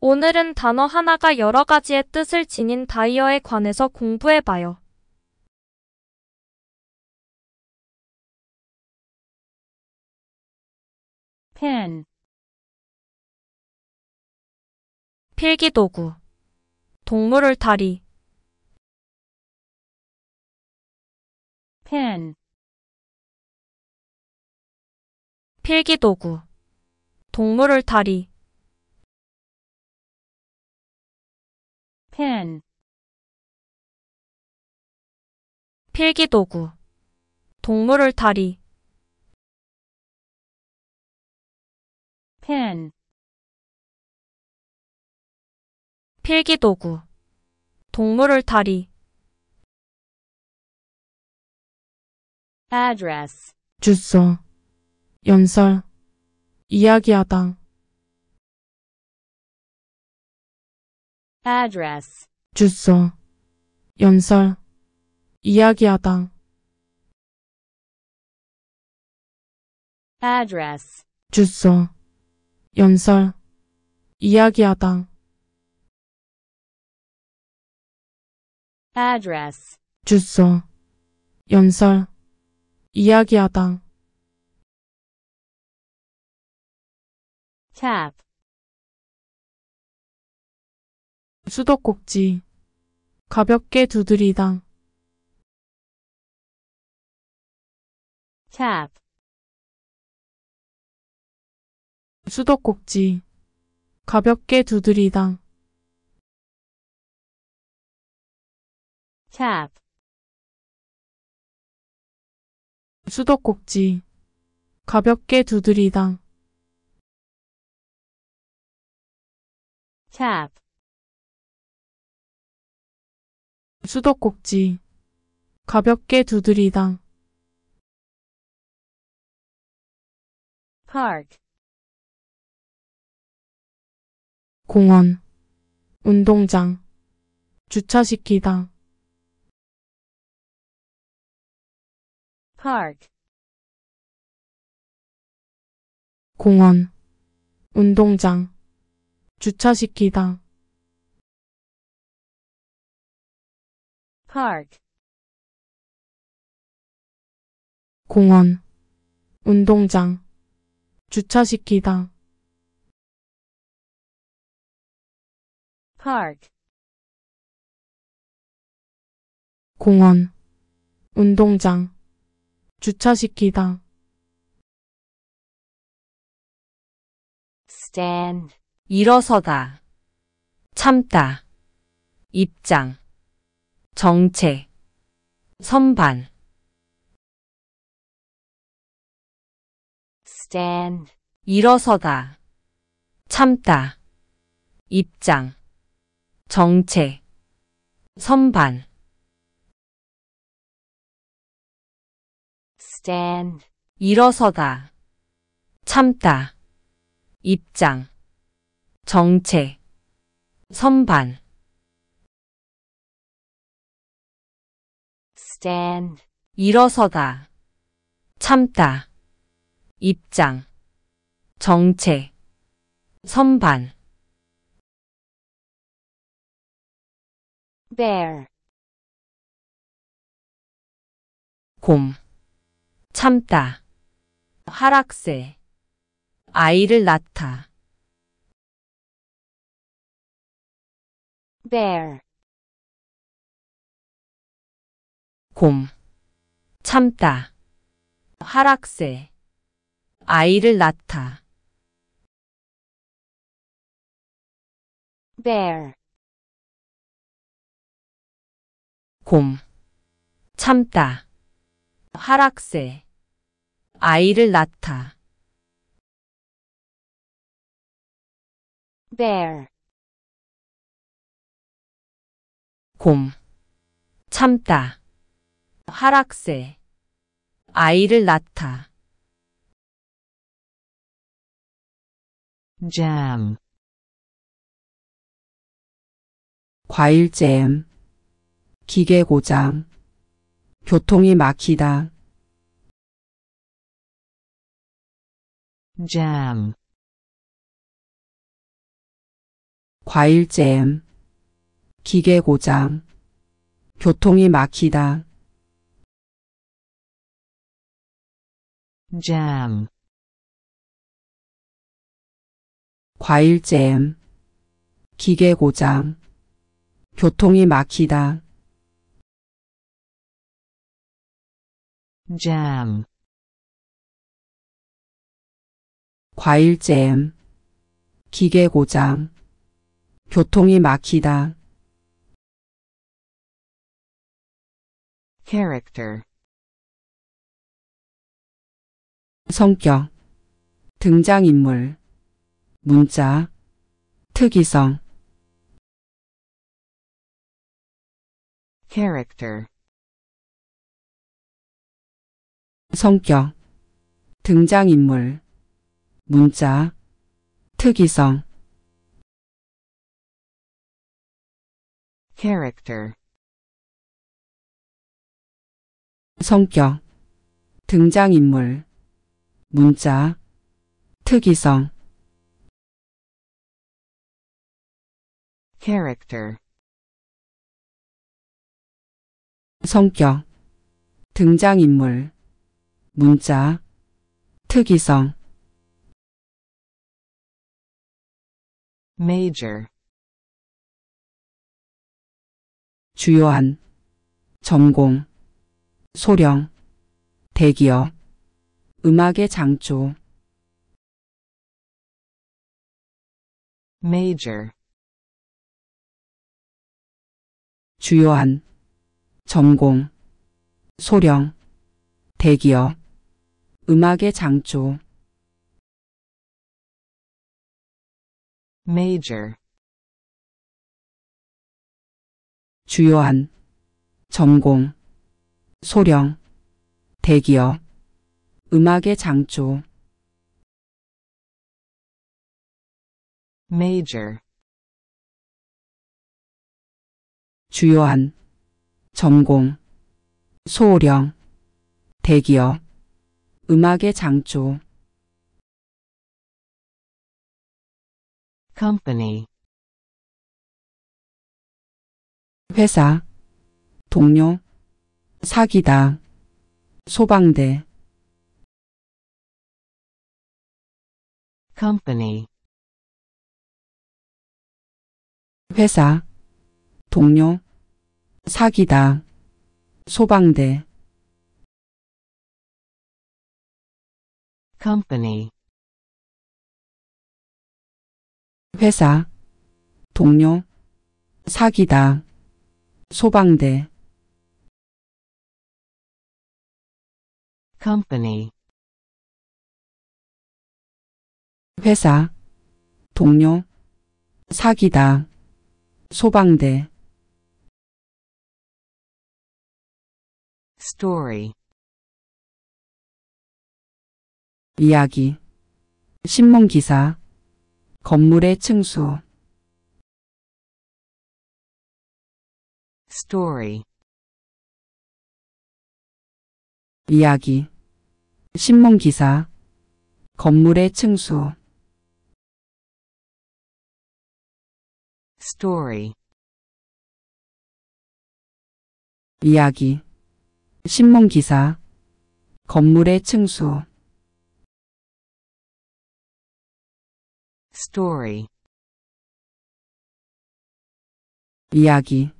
오늘은 단어 하나가 여러 가지의 뜻을 지닌 다이어에 관해서 공부해봐요. 펜 필기도구 동물을 다리 펜 필기도구 동물을 다리 pen 필기도구 동물을 다리 pen 필기도구 동물을 다리 address 주소 연설 이야기하다 address, 주소, 연설, 이야기하다, address, 주소, 연설, 이야기하다, address, 주소, 연설, 이야기하다, tap, 수도꼭지 가볍게 두드리다 tap 수도꼭지 가볍게 두드리다 tap 수도꼭지 가볍게 두드리다 tap 수도꼭지 가볍게 두드리다 park 공원 운동장 주차시키다 park 공원 운동장 주차시키다 park 공원 운동장 주차시키다 park 공원 운동장 주차시키다 stand 일어서다 참다 입장 정체, 선반 stand 일어서다, 참다, 입장, 정체, 선반 stand 일어서다, 참다, 입장, 정체, 선반 stand. 일어서다. 참다. 입장. 정체. 선반. bear. 곰. 참다. 하락세. 아이를 낳다. bear. 곰, 참다, 하락세, 아이를 낳다. bear 곰, 참다, 하락세, 아이를 낳다. bear 곰, 참다, 하락세 아이를 낳다 jam 과일잼 기계 고장 교통이 막히다 jam 과일잼 기계 고장 교통이 막히다 jam 과일잼 기계 고장 교통이 막히다 jam 과일잼 기계 고장 교통이 막히다 character 성격, 등장인물, 문자, 특이성 character 성격, 등장인물, 문자, 특이성 character 성격, 등장인물, 문자, 특이성 character 성격 등장인물 문자 특이성 major 주요한 전공 소령 대기업 음악의 장조 major 주요한 전공 소령 대기업 음악의 장조 major 주요한 전공 소령 대기업 음악의 장조 major 주요한 전공 소령 대기업 음악의 장조 company 회사 동료 사기당 소방대 company 회사 동료 사기다 소방대 company 회사 동료 사기다 소방대 company 회사, 동료, 사기다, 소방대 story 이야기 신문 기사 건물의 층수 story 이야기 신문 기사 건물의 층수 story 이야기 신문 기사 건물의 층수 story 이야기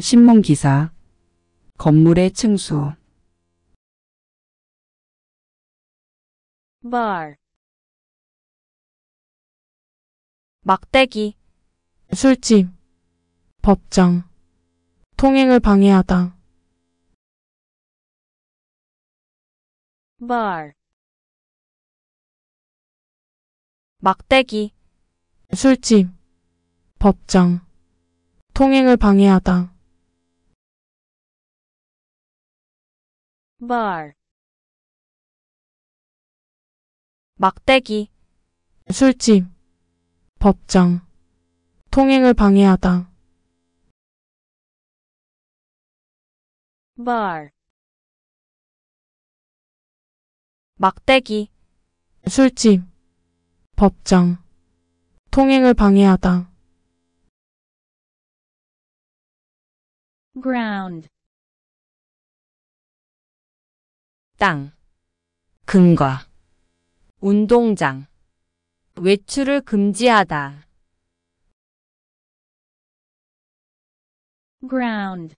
신문 기사 건물의 층수 bar 막대기 술집, 법정, 통행을 방해하다. bar 막대기 술집, 법정, 통행을 방해하다. bar 막대기 술집, 법정, 통행을 방해하다. bar 막대기 술집 법정 통행을 방해하다. ground 땅 근과 운동장 외출을 금지하다. ground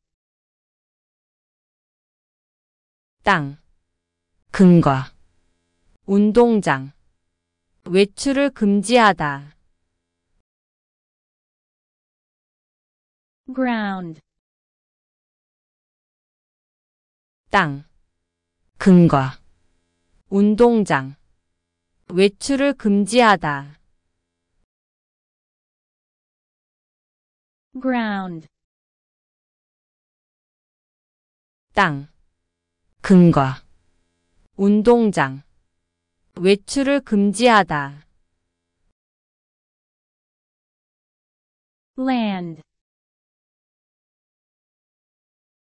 땅 근과 운동장 외출을 금지하다 ground 땅 근과 운동장 외출을 금지하다 ground 땅, 근과, 운동장, 외출을 금지하다. land,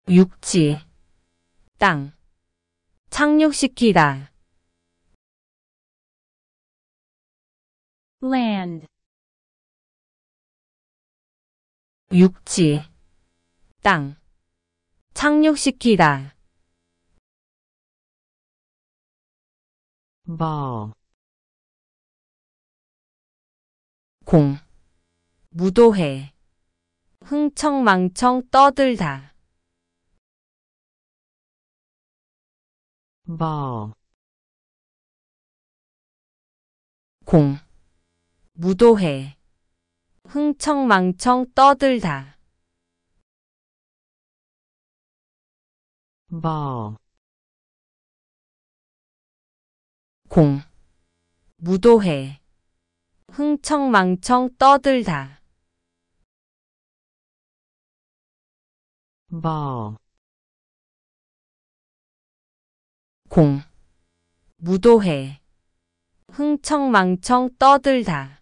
육지, 땅, 착륙시키다. land, 육지, 땅, 착륙시키다. ball 공, 무도회 흥청망청 떠들다. ball 공, 무도회 흥청망청 떠들다. ball 공무도회 흥청망청 떠들다 ball 공 무도해 흥청망청 떠들다